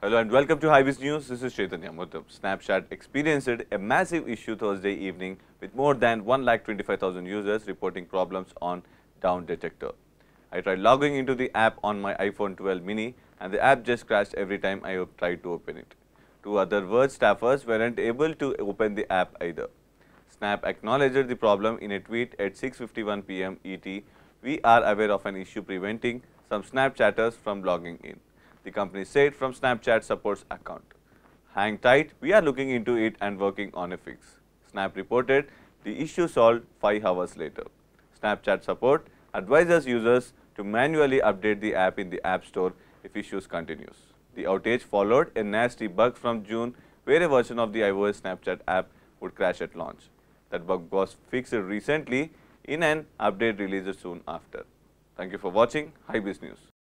Hello and welcome to Highways News. This is Chaitanya Muttam. Snapchat experienced a massive issue Thursday evening with more than 1,25,000 users reporting problems on down detector. I tried logging into the app on my iPhone 12 mini and the app just crashed every time I tried to open it. Two other Word staffers weren't able to open the app either. Snap acknowledged the problem in a tweet at 6.51 pm ET. We are aware of an issue preventing some Snapchatters from logging in the company said from Snapchat supports account. Hang tight, we are looking into it and working on a fix. Snap reported the issue solved 5 hours later. Snapchat support advises users to manually update the app in the App Store if issues continues. The outage followed a nasty bug from June where a version of the iOS Snapchat app would crash at launch. That bug was fixed recently in an update released soon after. Thank you for watching HiBiz News.